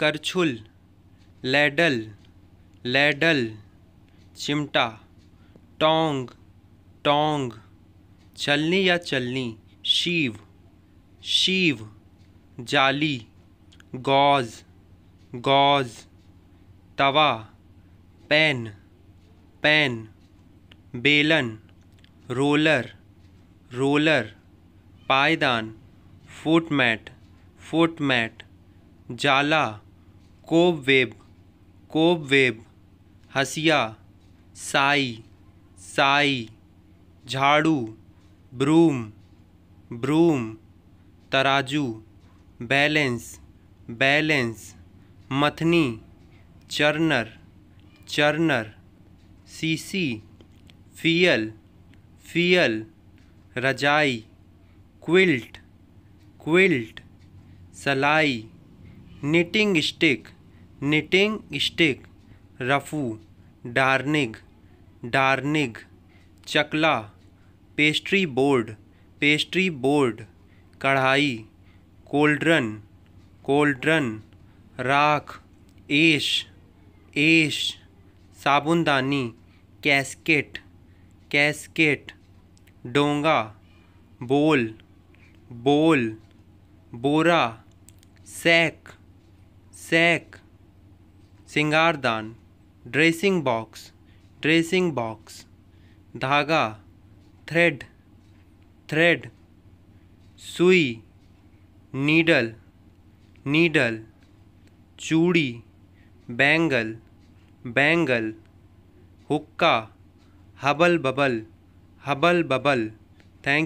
करछुल ladle ladle चिमटा टोंग टोंग चलनी या चलनी शिव शिव जाली गौज गौज तवा पेन पेन बेलन रोलर रोलर पायदान फुटमैट फुटमैट जाला कोब वेब हसिया साई साई झाड़ू ब्रूम ब्रूम तराजू बैलेंस बैलेंस मथनी चर्नर चर्नर सीसी फियल फियल रजाई क्विल्ट क्विल्ट सलाई निटिंग स्टिक निटिंग स्टिक रफ़ू डार्निग डार्निग चकला पेस्ट्री बोर्ड पेस्ट्री बोर्ड कढ़ाई कोल्ड्रन कोल्ड्रन राख एश एश साबुनदानी कैस्केट कैस्केट डोंगा बोल बोल बोरा सैक सैक सिंगारदान ड्रेसिंग बॉक्स ड्रेसिंग बॉक्स धागा थ्रेड थ्रेड सुई नीडल नीडल चूड़ी बैंगल बैंगल हुक्का हबल बबल हबल बबल